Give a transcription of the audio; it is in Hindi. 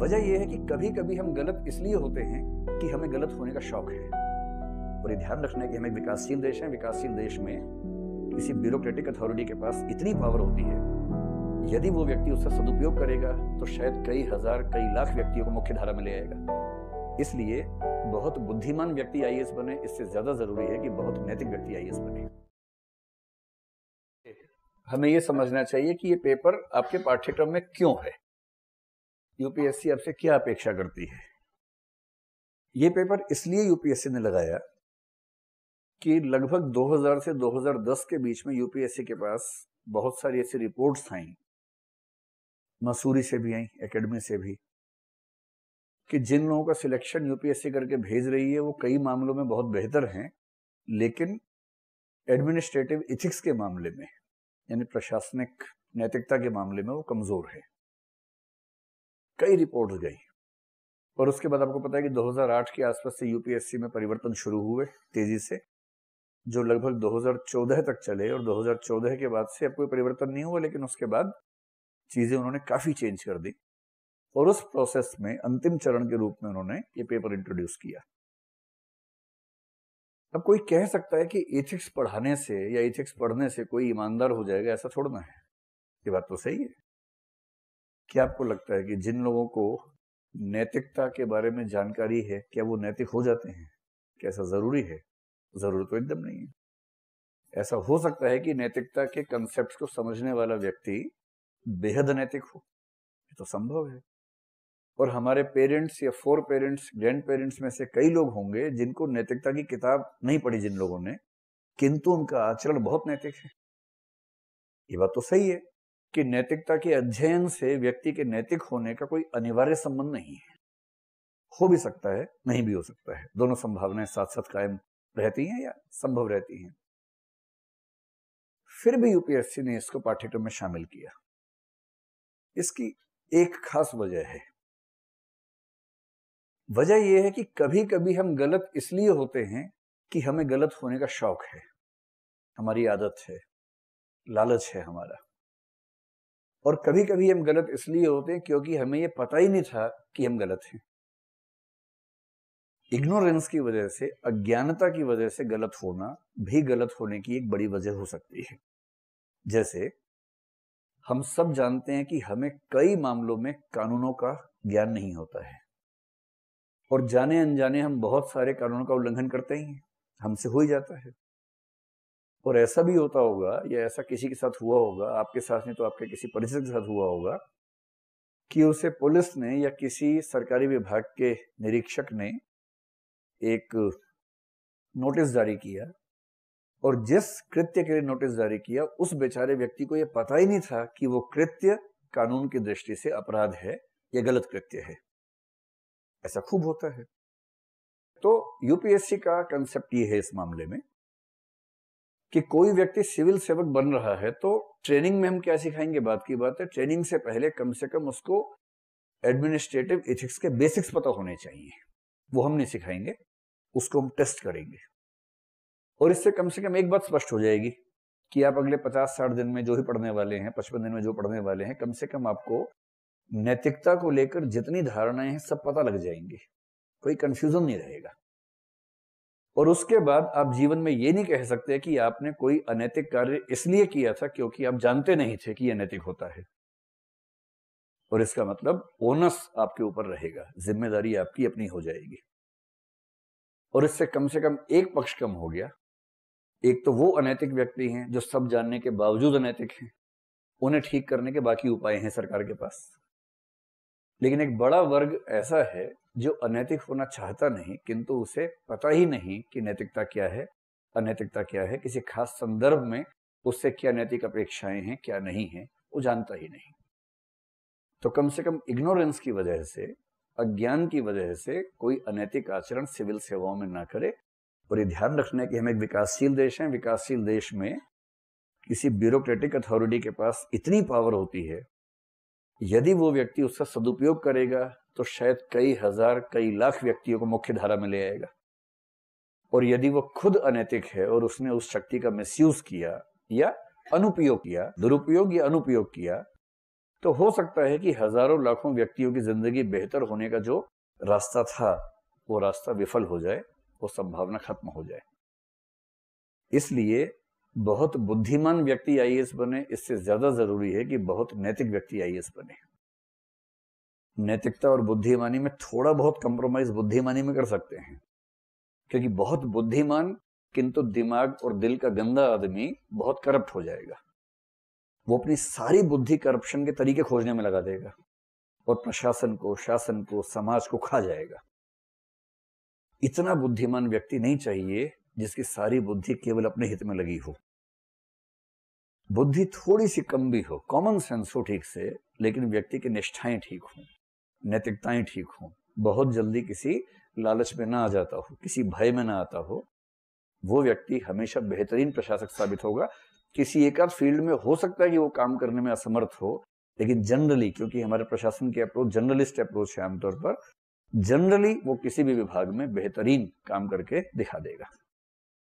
वजह यह है कि कभी कभी हम गलत इसलिए होते हैं कि हमें गलत होने का शौक है और ये ध्यान रखना है कि हम एक विकासशील देश हैं विकासशील देश में किसी ब्यूरोक्रेटिक अथॉरिटी के पास इतनी पावर होती है यदि वो व्यक्ति उसका सदुपयोग करेगा तो शायद कई हजार कई लाख व्यक्तियों को मुख्य धारा में ले आएगा इसलिए बहुत बुद्धिमान व्यक्ति आई बने इससे ज्यादा जरूरी है कि बहुत नैतिक व्यक्ति आई बने हमें ये समझना चाहिए कि ये पेपर आपके पाठ्यक्रम में क्यों है यूपीएससी आपसे क्या अपेक्षा करती है ये पेपर इसलिए यूपीएससी ने लगाया कि लगभग 2000 से 2010 के बीच में यूपीएससी के पास बहुत सारी ऐसी रिपोर्ट्स आई मसूरी से भी आई एकेडमी से भी कि जिन लोगों का सिलेक्शन यूपीएससी करके भेज रही है वो कई मामलों में बहुत बेहतर हैं लेकिन एडमिनिस्ट्रेटिव इथिक्स के मामले में यानी प्रशासनिक नैतिकता के मामले में वो कमजोर है कई रिपोर्ट गई और उसके बाद आपको पता है कि 2008 के आसपास से यूपीएससी में परिवर्तन शुरू हुए तेजी से जो लगभग 2014 तक चले और 2014 के बाद से अब कोई परिवर्तन नहीं हुआ लेकिन उसके बाद चीजें उन्होंने काफी चेंज कर दी और उस प्रोसेस में अंतिम चरण के रूप में उन्होंने ये पेपर इंट्रोड्यूस किया अब कोई कह सकता है कि एथिक्स पढ़ाने से या एथिक्स पढ़ने से कोई ईमानदार हो जाएगा ऐसा छोड़ना है ये बात तो सही है क्या आपको लगता है कि जिन लोगों को नैतिकता के बारे में जानकारी है क्या वो नैतिक हो जाते हैं क्या ऐसा जरूरी है जरूर तो एकदम नहीं है ऐसा हो सकता है कि नैतिकता के कंसेप्ट को समझने वाला व्यक्ति बेहद नैतिक हो ये तो संभव है और हमारे पेरेंट्स या फोर पेरेंट्स ग्रैंड पेरेंट्स में से कई लोग होंगे जिनको नैतिकता की किताब नहीं पढ़ी जिन लोगों ने किंतु उनका आचरण बहुत नैतिक है ये बात तो सही है कि नैतिकता के अध्ययन से व्यक्ति के नैतिक होने का कोई अनिवार्य संबंध नहीं है हो भी सकता है नहीं भी हो सकता है दोनों संभावनाएं साथ साथ कायम रहती हैं या संभव रहती हैं फिर भी यूपीएससी ने इसको पाठ्यक्रम में शामिल किया इसकी एक खास वजह है वजह यह है कि कभी कभी हम गलत इसलिए होते हैं कि हमें गलत होने का शौक है हमारी आदत है लालच है हमारा और कभी कभी हम गलत इसलिए होते हैं क्योंकि हमें ये पता ही नहीं था कि हम गलत हैं इग्नोरेंस की वजह से अज्ञानता की वजह से गलत होना भी गलत होने की एक बड़ी वजह हो सकती है जैसे हम सब जानते हैं कि हमें कई मामलों में कानूनों का ज्ञान नहीं होता है और जाने अनजाने हम बहुत सारे कानूनों का उल्लंघन करते ही हैं हमसे हो ही जाता है और ऐसा भी होता होगा या ऐसा किसी के साथ हुआ होगा आपके साथ नहीं तो आपके किसी परिचित के साथ हुआ होगा कि उसे पुलिस ने या किसी सरकारी विभाग के निरीक्षक ने एक नोटिस जारी किया और जिस कृत्य के लिए नोटिस जारी किया उस बेचारे व्यक्ति को यह पता ही नहीं था कि वो कृत्य कानून की दृष्टि से अपराध है या गलत कृत्य है ऐसा खूब होता है तो यूपीएससी का कंसेप्ट ये है इस मामले में कि कोई व्यक्ति सिविल सेवक बन रहा है तो ट्रेनिंग में हम क्या सिखाएंगे बात की बात है ट्रेनिंग से पहले कम से कम उसको एडमिनिस्ट्रेटिव इथिक्स के बेसिक्स पता होने चाहिए वो हम नहीं सिखाएंगे उसको हम टेस्ट करेंगे और इससे कम से कम एक बात स्पष्ट हो जाएगी कि आप अगले पचास साठ दिन में जो ही पढ़ने वाले हैं पचपन दिन में जो पढ़ने वाले हैं कम से कम आपको नैतिकता को लेकर जितनी धारणाएं हैं सब पता लग जाएंगे कोई कंफ्यूजन नहीं रहेगा और उसके बाद आप जीवन में ये नहीं कह सकते कि आपने कोई अनैतिक कार्य इसलिए किया था क्योंकि आप जानते नहीं थे कि यह अनैतिक होता है और इसका मतलब ओनस आपके ऊपर रहेगा जिम्मेदारी आपकी अपनी हो जाएगी और इससे कम से कम एक पक्ष कम हो गया एक तो वो अनैतिक व्यक्ति हैं जो सब जानने के बावजूद अनैतिक हैं उन्हें ठीक करने के बाकी उपाय हैं सरकार के पास लेकिन एक बड़ा वर्ग ऐसा है जो अनैतिक होना चाहता नहीं किंतु उसे पता ही नहीं कि नैतिकता क्या है अनैतिकता क्या है किसी खास संदर्भ में उससे क्या नैतिक अपेक्षाएं हैं क्या नहीं है वो जानता ही नहीं तो कम से कम इग्नोरेंस की वजह से अज्ञान की वजह से कोई अनैतिक आचरण सिविल सेवाओं में ना करे और ये ध्यान रखना है कि हम एक विकासशील देश हैं विकासशील देश में किसी ब्यूरोक्रेटिक अथॉरिटी के पास इतनी पावर होती है यदि वो व्यक्ति उसका सदुपयोग करेगा तो शायद कई हजार कई लाख व्यक्तियों को मुख्य धारा में ले आएगा और यदि वो खुद अनैतिक है और उसने उस शक्ति का मिसयूज किया या अनुपयोग किया दुरुपयोग या अनुपयोग किया तो हो सकता है कि हजारों लाखों व्यक्तियों की जिंदगी बेहतर होने का जो रास्ता था वो रास्ता विफल हो जाए वो संभावना खत्म हो जाए इसलिए बहुत बुद्धिमान व्यक्ति आई बने इससे ज्यादा जरूरी है कि बहुत नैतिक व्यक्ति आई बने नैतिकता और बुद्धिमानी में थोड़ा बहुत कंप्रोमाइज बुद्धिमानी में कर सकते हैं क्योंकि बहुत बुद्धिमान किंतु दिमाग और दिल का गंदा आदमी बहुत करप्ट हो जाएगा वो अपनी सारी बुद्धि करप्शन के तरीके खोजने में लगा देगा और प्रशासन को शासन को समाज को खा जाएगा इतना बुद्धिमान व्यक्ति नहीं चाहिए जिसकी सारी बुद्धि केवल अपने हित में लगी हो बुद्धि थोड़ी सी कम भी हो कॉमन सेंस हो ठीक से लेकिन व्यक्ति की निष्ठाएं ठीक हों नैतिकताएं ठीक हों बहुत जल्दी किसी लालच में ना आ जाता हो किसी भय में ना आता हो वो व्यक्ति हमेशा बेहतरीन प्रशासक साबित होगा किसी एक आध फील्ड में हो सकता है कि वो काम करने में असमर्थ हो लेकिन जनरली क्योंकि हमारे प्रशासन के अप्रोच जर्नलिस्ट अप्रोच है आमतौर पर जनरली वो किसी भी विभाग में बेहतरीन काम करके दिखा देगा